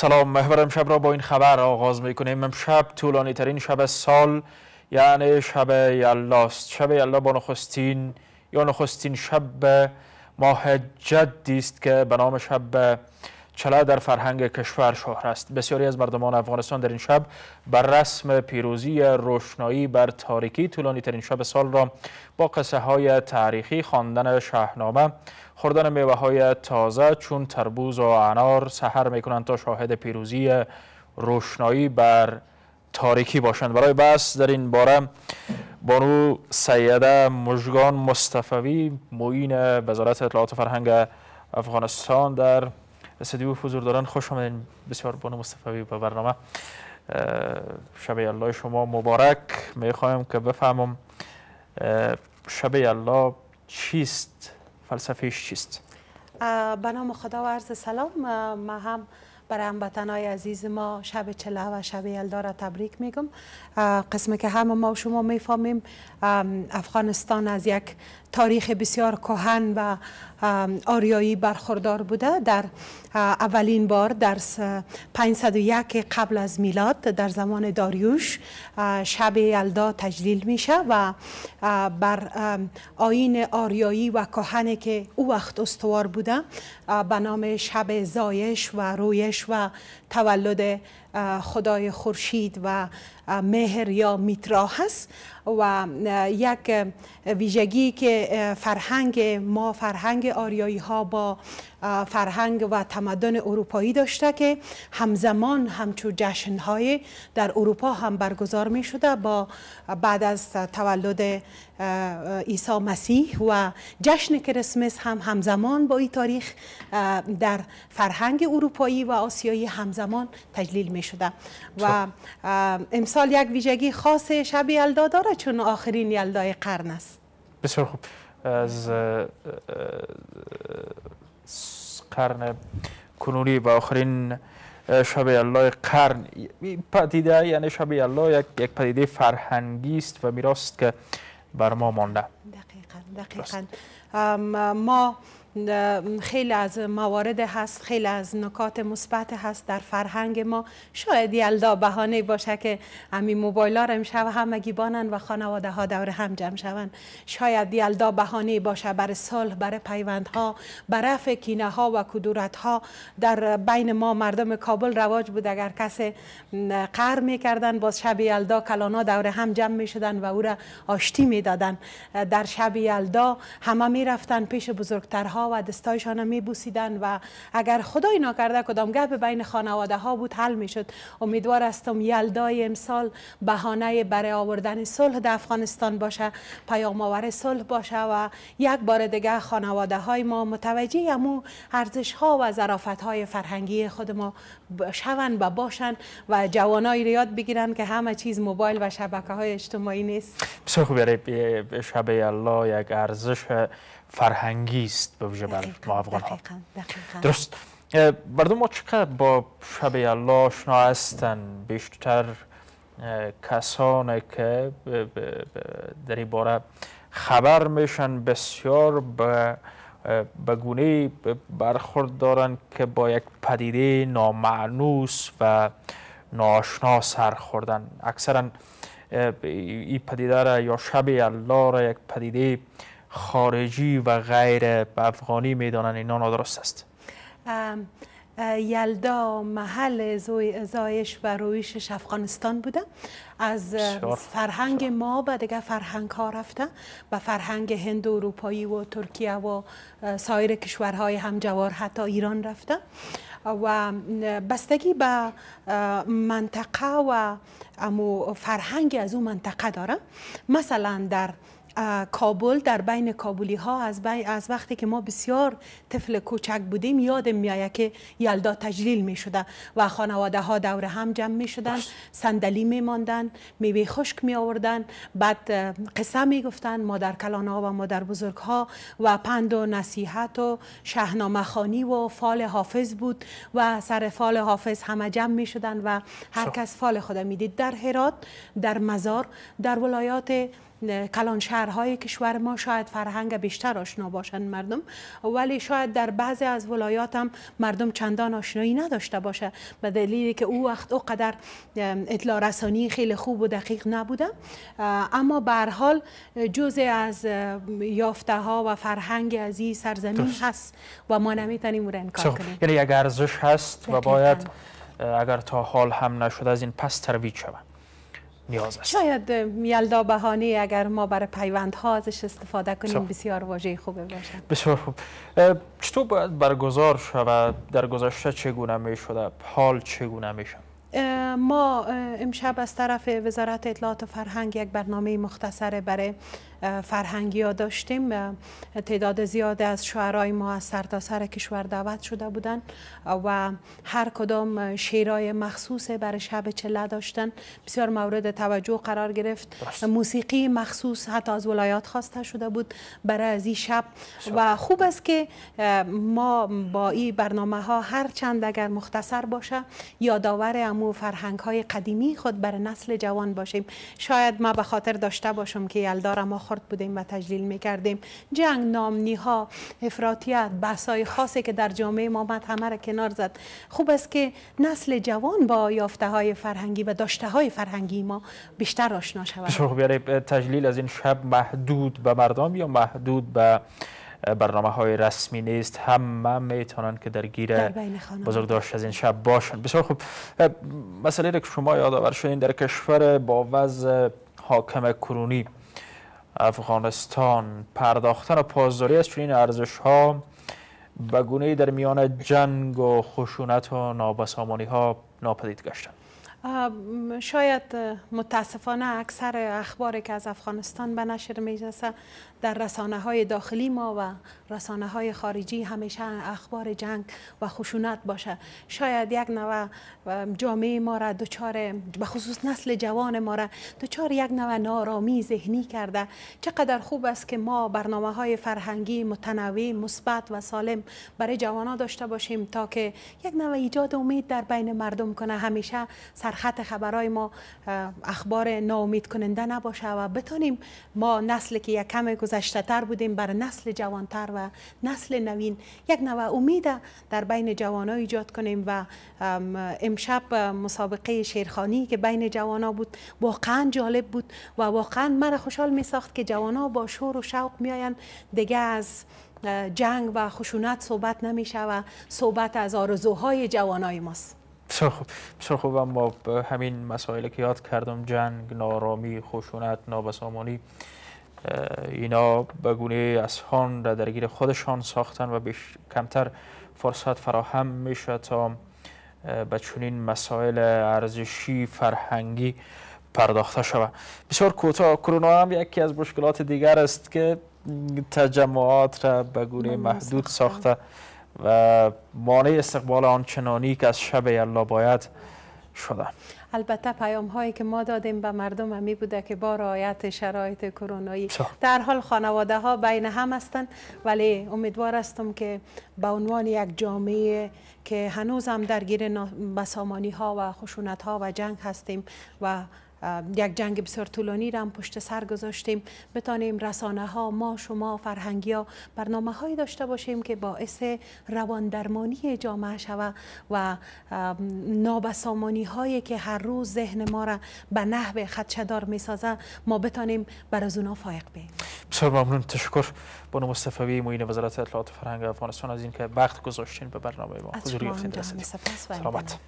سلام محور امشب را با این خبر آغاز میکنیم امشب طولانی ترین شب سال یعنی شب یلاست شب یلا با نخستین یا نخستین شب ماه جدی است که به نام شب در فرهنگ کشور شهر است بسیاری از مردمان افغانستان در این شب بر رسم پیروزی روشنایی بر تاریکی طولانی ترین شب سال را با قصه های تاریخی خواندن شاهنامه خوردن میوه های تازه چون تربوز و انار سحر میکنند تا شاهد پیروزی روشنایی بر تاریکی باشند برای بحث در این باره بانو سیده مژگان مصطفوی معین وزارت اطلاعات فرهنگ افغانستان در و حضور دارن خوش آمدین بسیار بانو مصطفی به برنامه شب الله شما مبارک میخوایم که بفهمم شب الله چیست فلسفهش چیست به خدا و عرض سلام ما هم برای هموطنهای عزیز ما شب چله و شب یلدا را تبریک میگم قسمی که همه ما و شما میفهمیم افغانستان از یک تاریخ بسیار کهن و آریایی برخوردار بوده در اولین بار در 501 قبل از میلاد در زمان داریوش شب یلدا تجلیل میشه و بر آین آریایی و کهن که او وقت استوار بوده به نام شب زایش و رویش و تولد خدای خورشید و مهر یا میترا هست و یک ویژگی که فرهنگ ما فرهنگ آریایی ها با فرهنگ و تمدن اروپایی داشته که همزمان همچون جشن های در اروپا هم برگزار می شده با بعد از تولد عیسی مسیح و جشن کریسمس هم همزمان با این تاریخ در فرهنگ اروپایی و آسیایی همزمان تجلیل می شده خب. و امسال یک ویژگی خاص شب یلدا داره چون آخرین یلدای قرن است بسیار خوب از قرن کنونی و آخرین شب یلدای قرن پدیده یعنی شب یلدا یک, یک پدیده فرهنگی است و میراست که بر ما مانده دقیقاً. دقیقاً ما خیلی از موارد هست خیلی از نکات مثبت هست در فرهنگ ما شاید یلدا بهانه باشه که امی موبایل ها امشب همگی بانن و خانواده ها دور هم جمع شون شاید یلدا بهانه باشه بر صلح بر پیوندها بر رفع کینه ها و کدورت ها در بین ما مردم کابل رواج بود اگر کس قهر میکردن باز شب یلدا کلانا دور هم جمع میشدن و او را آشتی میدادن در شب یلدا همه میرفتن پیش بزرگترها و دستایشان را میبوسیدن و اگر خدای ناکرده کدام گپ بین خانواده ها بود حل می شد. امیدوار هستم یلدای امسال بهانه برای آوردن صلح در افغانستان باشه پیام آور صلح باشه و یک بار دیگه خانواده های ما متوجه امو ارزش ها و ظرافت های فرهنگی خود ما شوند و باشند و جوانای ریاد بگیرند که همه چیز موبایل و شبکه های اجتماعی نیست بسیار خوب یعنی شب الله یک ارزش فرهنگی است به وجه بر بله. ما افغان ها درست مردم ما چقدر با شب الله آشنا هستند بیشتر کسانی که در این باره خبر میشن بسیار به به گونه برخورد دارن که با یک پدیده نامعنوس و ناشنا سر خوردن اکثرا این پدیده را یا شب الله را یک پدیده خارجی و غیر افغانی میدانند اینا نادرست است یلدا محل زایش و رویش افغانستان بوده از فرهنگ ما به دیگه فرهنگ ها رفته به فرهنگ هند و اروپایی و ترکیه و سایر کشورهای همجوار حتی ایران رفته و بستگی به منطقه و امو فرهنگ از اون منطقه داره مثلا در کابل در بین کابلی ها از, از وقتی که ما بسیار طفل کوچک بودیم یادم میایه که یلدا تجلیل می شده و خانواده ها دور هم جمع می شدن صندلی می ماندن میوه خشک می آوردن بعد قصه می گفتن مادر کلان ها و مادر بزرگ ها و پند و نصیحت و شهنامه خانی و فال حافظ بود و سر فال حافظ همه جمع می شدن و هر کس فال خود میدید در هرات در مزار در ولایات کلان شهرهای کشور ما شاید فرهنگ بیشتر آشنا باشند مردم ولی شاید در بعضی از ولایات هم مردم چندان آشنایی نداشته باشه به دلیلی که او وقت اوقدر اطلاع رسانی خیلی خوب و دقیق نبوده اما به حال جزء از یافته ها و فرهنگ از این سرزمین هست و ما نمیتونیم اون انکار خب، کنیم یعنی اگر ارزش هست و باید اگر تا حال هم نشد از این پس ترویج شود نیاز شاید یلدا بهانه اگر ما برای پیوندها ازش استفاده کنیم بسیار واژه خوبه باشه بسیار خوب چطور باید برگزار شود در گذشته چگونه می شده حال چگونه می شود ما امشب از طرف وزارت اطلاعات و فرهنگ یک برنامه مختصر برای فرهنگی ها داشتیم تعداد زیاد از شعرهای ما از سرتاسر سر کشور دعوت شده بودن و هر کدام شعرهای مخصوص بر شب چله داشتن بسیار مورد توجه قرار گرفت موسیقی مخصوص حتی از ولایات خواسته شده بود برای از این شب و خوب است که ما با این برنامه ها هر چند اگر مختصر باشه یادآور امو فرهنگ های قدیمی خود بر نسل جوان باشیم شاید ما به خاطر داشته باشم که یلدار ما برخورد بودیم و تجلیل میکردیم جنگ نامنی ها افراطیت بحث های خاصی که در جامعه ما مد همه را کنار زد خوب است که نسل جوان با یافته های فرهنگی و داشته های فرهنگی ما بیشتر آشنا شود یعنی تجلیل از این شب محدود به مردم یا محدود به برنامه های رسمی نیست همه میتونن که درگیر در بزرگ داشت از این شب باشن بسیار خوب مسئله که شما یادآور شدین در کشور با وضع حاکم کرونی افغانستان پرداختن و پاسداری از چنین ارزش ها به گونه در میان جنگ و خشونت و نابسامانی ها ناپدید گشتند شاید متاسفانه اکثر اخباری که از افغانستان به نشر میرسه در رسانه های داخلی ما و رسانه های خارجی همیشه اخبار جنگ و خشونت باشه شاید یک نوع جامعه ما را دوچار به خصوص نسل جوان ما را دچار یک نوع نارامی ذهنی کرده چقدر خوب است که ما برنامه های فرهنگی متنوع مثبت و سالم برای جوانان داشته باشیم تا که یک نوع ایجاد امید در بین مردم کنه همیشه خط خبرهای ما اخبار ناامید کننده نباشه و بتونیم ما نسل که یک کم گذشته تر بودیم بر نسل جوانتر و نسل نوین یک نوع امید در بین ها ایجاد کنیم و امشب مسابقه شیرخانی که بین ها بود واقعا جالب بود و واقعا مرا خوشحال می ساخت که ها با شور و شوق میایند دیگه از جنگ و خشونت صحبت نمیشه و صحبت از آرزوهای جوانای ماست بسیار خوب اما همین مسائلی که یاد کردم جنگ نارامی خشونت نابسامانی اینا به گونه اصحان را درگیر خودشان ساختن و بیش کمتر فرصت فراهم میشه تا به چنین مسائل ارزشی فرهنگی پرداخته شود بسیار کوتاه کرونا هم یکی از مشکلات دیگر است که تجمعات را به گونه محدود ساخته و مانع استقبال آن چنانی که از شب الله باید شده البته پیام هایی که ما دادیم به مردم همی بوده که با رعایت شرایط کرونایی در حال خانواده ها بین هم هستند ولی امیدوار هستم که به عنوان یک جامعه که هنوز هم درگیر بسامانی ها و خشونت ها و جنگ هستیم و یک جنگ بسیار طولانی را پشت سر گذاشتیم بتانیم رسانه ها ما شما فرهنگی ها برنامه هایی داشته باشیم که باعث روان درمانی جامعه شوه و نابسامانی هایی که هر روز ذهن ما را به نحو خدشدار می سازه ما بتانیم بر از اونا فایق بیم بسیار ممنون تشکر بانو مصطفی موین وزارت اطلاعات فرهنگ افغانستان از اینکه وقت گذاشتین به برنامه ما حضور یافتین سلامت